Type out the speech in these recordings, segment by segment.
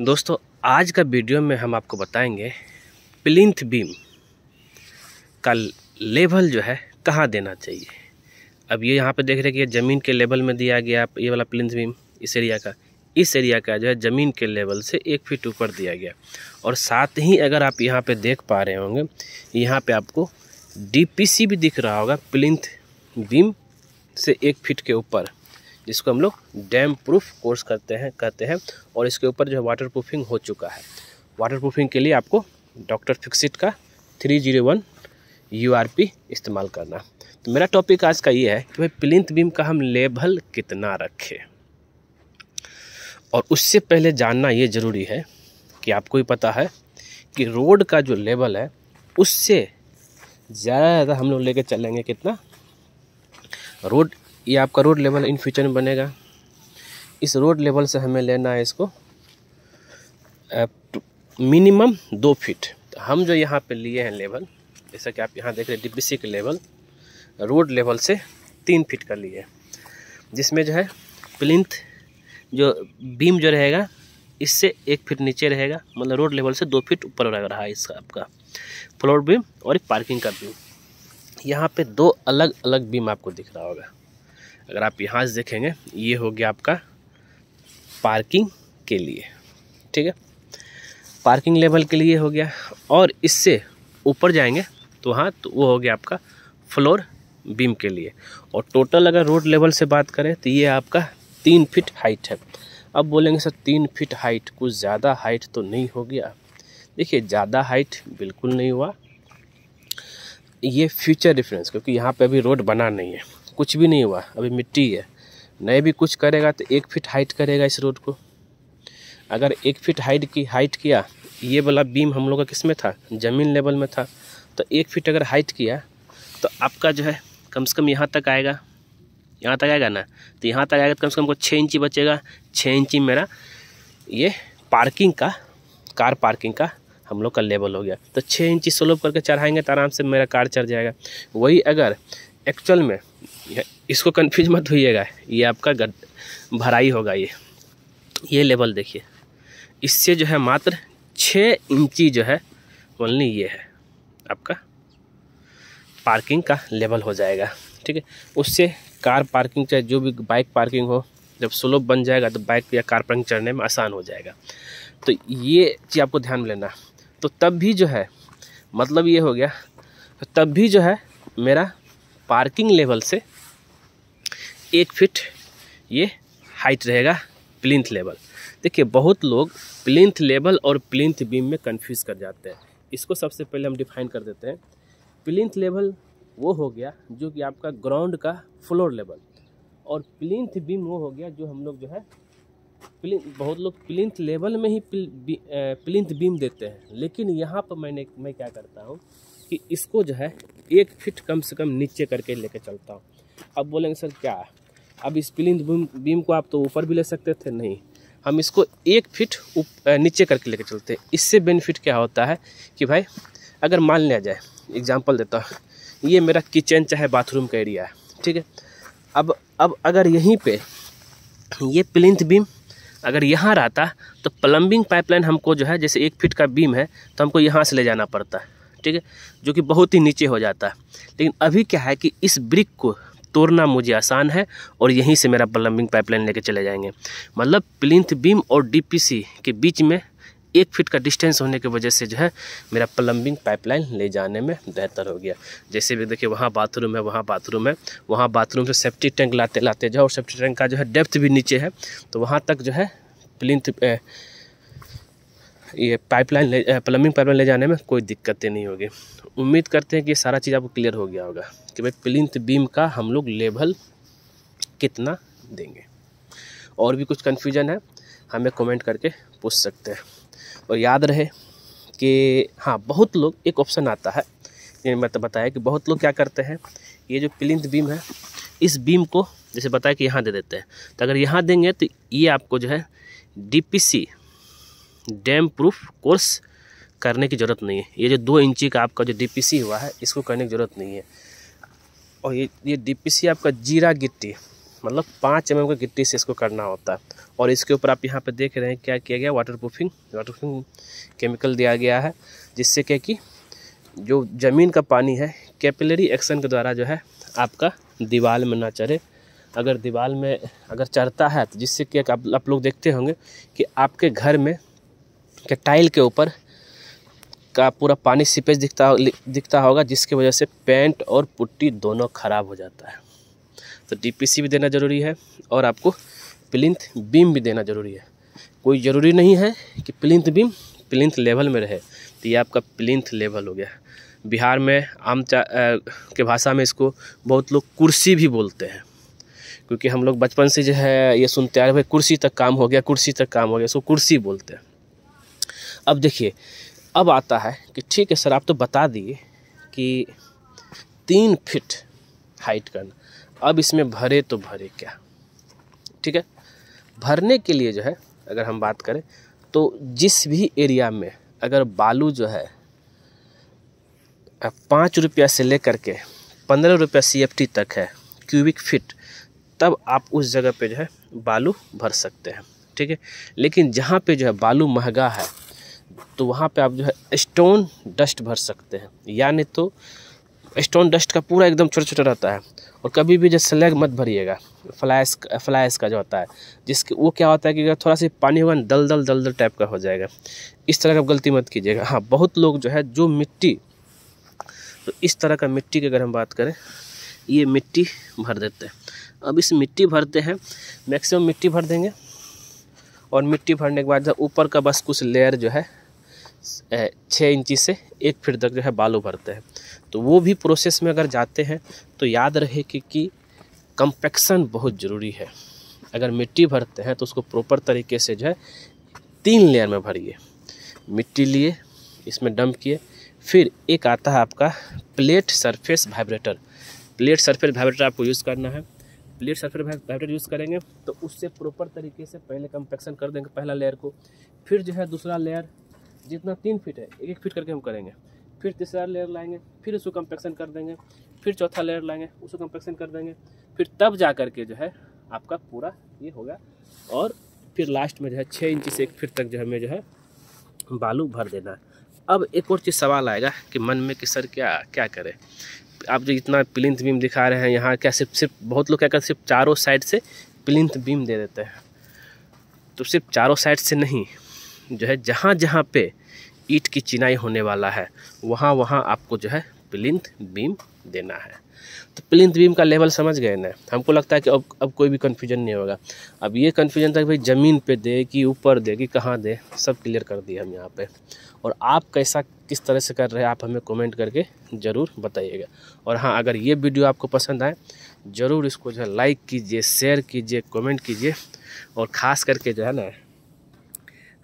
दोस्तों आज का वीडियो में हम आपको बताएंगे प्लिंथ बीम का लेवल जो है कहाँ देना चाहिए अब ये यहाँ पे देख रहे हैं कि ये ज़मीन के लेवल में दिया गया ये वाला प्लिंथ बीम इस एरिया का इस एरिया का जो है ज़मीन के लेवल से एक फीट ऊपर दिया गया और साथ ही अगर आप यहाँ पे देख पा रहे होंगे यहाँ पे आपको डीपीसी भी दिख रहा होगा प्लिंथ बीम से एक फीट के ऊपर जिसको हम लोग डैम प्रूफ कोर्स करते हैं कहते हैं और इसके ऊपर जो है वाटर प्रूफिंग हो चुका है वाटर प्रूफिंग के लिए आपको डॉक्टर फिक्सिट का three zero one U R P इस्तेमाल करना तो मेरा टॉपिक आज का ये है कि भाई प्लिंथ बीम का हम लेवल कितना रखें और उससे पहले जानना ये ज़रूरी है कि आपको ही पता है कि रोड का जो लेवल है उससे ज़्यादा हम लोग लेके चलेंगे कितना रोड ये आपका रोड लेवल इन फ्यूचर में बनेगा इस रोड लेवल से हमें लेना है इसको मिनिमम दो फीट तो हम जो यहाँ पे लिए हैं लेवल जैसा कि आप यहाँ देख रहे हैं डीबीसी के लेवल रोड लेवल से तीन फीट का लिए जिसमें जो है प्लिंथ जो बीम जो रहेगा इससे एक फीट नीचे रहेगा मतलब रोड लेवल से दो फीट ऊपर लग रहा है इसका आपका फ्लोर बीम और एक पार्किंग का बीम यहाँ पे दो अलग अलग बीम आपको दिख रहा होगा अगर आप यहाँ से देखेंगे ये हो गया आपका पार्किंग के लिए ठीक है पार्किंग लेवल के लिए हो गया और इससे ऊपर जाएंगे तो हाँ तो वो हो गया आपका फ्लोर बीम के लिए और टोटल अगर रोड लेवल से बात करें तो ये आपका तीन फिट हाइट है अब बोलेंगे सर तीन फिट हाइट कुछ ज़्यादा हाइट तो नहीं हो गया देखिए ज़्यादा हाइट बिल्कुल नहीं हुआ ये फ्यूचर डिफरेंस क्योंकि यहाँ पे अभी रोड बना नहीं है कुछ भी नहीं हुआ अभी मिट्टी है नए भी कुछ करेगा तो एक फिट हाइट करेगा इस रोड को अगर एक फिट हाइट की हाइट किया ये वाला बीम हम लोग का किस में था ज़मीन लेवल में था तो एक फिट अगर हाइट किया तो आपका जो है कम से कम यहाँ तक आएगा यहाँ तक आएगा ना तो यहाँ तक आएगा तो कम से कम को छः इंची बचेगा छः इंची मेरा ये पार्किंग का कार पार्किंग का हम लोग का लेवल हो गया तो छः इंची स्लोप करके चढ़ाएंगे तो आराम से मेरा कार चढ़ जाएगा वही अगर एक्चुअल में इसको कन्फ्यूज मत होइएगा ये आपका गड भराई होगा ये ये लेवल देखिए इससे जो है मात्र छः इंची जो है ओनली ये है आपका पार्किंग का लेवल हो जाएगा ठीक है उससे कार पार्किंग चाहे जो भी बाइक पार्किंग हो जब स्लोप बन जाएगा तो बाइक या कार पार्किंग चढ़ने में आसान हो जाएगा तो ये चीज़ आपको ध्यान में लेना तो तब भी जो है मतलब ये हो गया तो तब भी जो है मेरा पार्किंग लेवल से एट फिट ये हाइट रहेगा प्लिंथ लेवल देखिए बहुत लोग प्लिंथ लेवल और प्लिंथ बीम में कंफ्यूज कर जाते हैं इसको सबसे पहले हम डिफाइन कर देते हैं प्लिंथ लेवल वो हो गया जो कि आपका ग्राउंड का फ्लोर लेवल और प्लिंथ बीम वो हो गया जो हम लोग जो है प्लिन बहुत लोग प्लिंथ लेवल में ही प्लिंथ बीम देते हैं लेकिन यहाँ पर मैंने मैं क्या करता हूँ कि इसको जो है एक फिट कम से कम नीचे करके लेके चलता हूँ अब बोलेंगे सर क्या अब इस प्लिंथ बीम बीम को आप तो ऊपर भी ले सकते थे नहीं हम इसको एक फिट उप नीचे करके लेकर चलते हैं इससे बेनिफिट क्या होता है कि भाई अगर मान लिया जाए एग्जाम्पल देता हूँ ये मेरा किचन चाहे बाथरूम का एरिया है ठीक है अब अब अगर यहीं पे ये प्लिंथ बीम अगर यहाँ रहता तो प्लम्बिंग पाइपलाइन हमको जो है जैसे एक फिट का बीम है तो हमको यहाँ से ले जाना पड़ता है ठीक है जो कि बहुत ही नीचे हो जाता है लेकिन अभी क्या है कि इस ब्रिक को तोड़ना मुझे आसान है और यहीं से मेरा प्लम्बिंग पाइपलाइन लेके चले जाएंगे मतलब प्लिंथ बीम और डीपीसी के बीच में एक फीट का डिस्टेंस होने की वजह से जो है मेरा प्लम्बिंग पाइपलाइन ले जाने में बेहतर हो गया जैसे भी देखिए वहाँ बाथरूम है वहाँ बाथरूम है वहाँ बाथरूम से सेफ्टी टैंक लाते लाते जो और सेफ्टी टैंक का जो है डेप्थ भी नीचे है तो वहाँ तक जो है प्लिंथ ये पाइपलाइन ले प्लम्बिंग पाइपलाइन ले जाने में कोई दिक्कतें नहीं होगी उम्मीद करते हैं कि सारा चीज़ आपको क्लियर हो गया होगा कि भाई प्लिंथ बीम का हम लोग लेवल कितना देंगे और भी कुछ कन्फ्यूजन है हमें कमेंट करके पूछ सकते हैं और याद रहे कि हाँ बहुत लोग एक ऑप्शन आता है जिन्हें मैं तो बताया कि बहुत लोग क्या करते हैं ये जो प्लिंथ बीम है इस बीम को जैसे बताया कि यहाँ दे देते हैं तो अगर यहाँ देंगे तो ये आपको जो है डी डैम प्रूफ कोर्स करने की ज़रूरत नहीं है ये जो दो इंची का आपका जो डी हुआ है इसको करने की ज़रूरत नहीं है और ये ये डी आपका जीरा गिट्टी मतलब पाँच एम का गिट्टी से इसको करना होता है और इसके ऊपर आप यहाँ पर देख रहे हैं क्या किया गया water proofing water proofing chemical दिया गया है जिससे क्या कि जो ज़मीन का पानी है कैपिलरी एक्शन के द्वारा जो है आपका दीवार में ना चढ़े अगर दीवार में अगर चढ़ता है तो जिससे कि आप, आप लोग देखते होंगे कि आपके घर में के टाइल के ऊपर का पूरा पानी सिपेज दिखता दिखता होगा जिसकी वजह से पेंट और पुट्टी दोनों ख़राब हो जाता है तो डीपीसी भी देना ज़रूरी है और आपको प्लिंथ बीम भी देना ज़रूरी है कोई ज़रूरी नहीं है कि प्लिंथ बीम प्लिंथ लेवल में रहे तो ये आपका प्लिंथ लेवल हो गया बिहार में आम चा आ, के भाषा में इसको बहुत लोग कुर्सी भी बोलते हैं क्योंकि हम लोग बचपन से जो है ये सुनते आ रहे भाई कुर्सी तक काम हो गया कुर्सी तक काम हो गया इसको कुर्सी बोलते हैं अब देखिए अब आता है कि ठीक है सर आप तो बता दिए कि तीन फिट हाइट करना अब इसमें भरे तो भरे क्या ठीक है भरने के लिए जो है अगर हम बात करें तो जिस भी एरिया में अगर बालू जो है पाँच रुपया से लेकर के पंद्रह रुपया सी तक है क्यूबिक फिट तब आप उस जगह पे जो है बालू भर सकते हैं ठीक है लेकिन जहाँ पे जो है बालू महंगा है तो वहाँ पे आप जो है स्टोन डस्ट भर सकते हैं यानी तो स्टोन डस्ट का पूरा एकदम छोटा छोटा रहता है और कभी भी जो स्लैग मत भरिएगा फ्लाइस फ्लाइस का जो होता है जिसके वो क्या होता है कि अगर थोड़ा सा पानी होगा दल दल दल दल टाइप का हो जाएगा इस तरह का गलती मत कीजिएगा हाँ बहुत लोग जो है जो मिट्टी तो इस तरह का मिट्टी की अगर हम बात करें ये मिट्टी भर देते हैं अब इस मिट्टी भरते हैं मैक्सिमम मिट्टी भर देंगे और मिट्टी भरने के बाद ऊपर का बस कुछ लेयर जो है छः इंची से एक फिट तक जो है बालू भरते हैं तो वो भी प्रोसेस में अगर जाते हैं तो याद रहे कि, कि कंपेक्शन बहुत ज़रूरी है अगर मिट्टी भरते हैं तो उसको प्रॉपर तरीके से जो है तीन लेयर में भरिए मिट्टी लिए इसमें डंप किए फिर एक आता है आपका plate surface vibrator plate surface vibrator आपको यूज़ करना है प्लेट सल्फेट वाइब्रेटर यूज़ करेंगे तो उससे प्रॉपर तरीके से पहले कंपेक्शन कर देंगे पहला लेयर को फिर जो है दूसरा लेयर जितना तीन फीट है एक एक फीट करके हम करेंगे फिर तीसरा लेयर लाएंगे फिर उसको कंपेक्शन कर देंगे फिर चौथा लेयर लाएंगे उसको कंपेक्शन कर देंगे फिर तब जा कर के जो है आपका पूरा ये होगा और फिर लास्ट में जो है छः इंच से एक फिट तक जो हमें जो है बालू भर देना है अब एक और चीज़ सवाल आएगा कि मन में कि सर क्या क्या करें आप जो इतना प्लिंथ बीम दिखा रहे हैं यहाँ क्या सिर्फ सिर्फ बहुत लोग क्या करते सिर्फ चारों साइड से प्लिंथ बीम दे देते हैं तो सिर्फ चारों साइड से नहीं जो है जहाँ जहाँ पे ईट की चिनाई होने वाला है वहाँ वहाँ आपको जो है प्लिंथ बीम देना है तो प्लिंथ बीम का लेवल समझ गए ना हमको लगता है कि अब अब कोई भी कन्फ्यूजन नहीं होगा अब ये कन्फ्यूजन था कि भाई ज़मीन पे दे कि ऊपर दे कि कहाँ दे सब क्लियर कर दिए हम यहाँ पे और आप कैसा किस तरह से कर रहे हैं आप हमें कमेंट करके ज़रूर बताइएगा और हाँ अगर ये वीडियो आपको पसंद आए ज़रूर इसको जो है लाइक कीजिए शेयर कीजिए कमेंट कीजिए और ख़ास करके जो है ना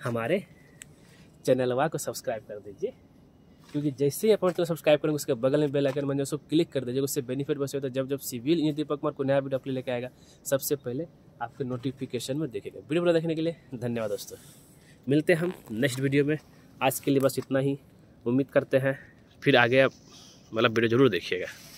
हमारे चैनलवा को सब्सक्राइब कर दीजिए क्योंकि जैसे ही अपन चैनल सब्सक्राइब करेंगे उसके बगल में बेल आइकन बन जाए उसको क्लिक कर दीजिए उससे बेनिफिट बस होता है जब जब सिविल इंजीनियर दीपक कुमार को नया वीडियो अपने लेके आएगा सबसे पहले आपके नोटिफिकेशन में देखेगा वीडियो बड़ा देखने के लिए धन्यवाद दोस्तों मिलते हैं हम नेक्स्ट वीडियो में आज के लिए बस इतना ही उम्मीद करते हैं फिर आगे आप मतलब वीडियो ज़रूर देखिएगा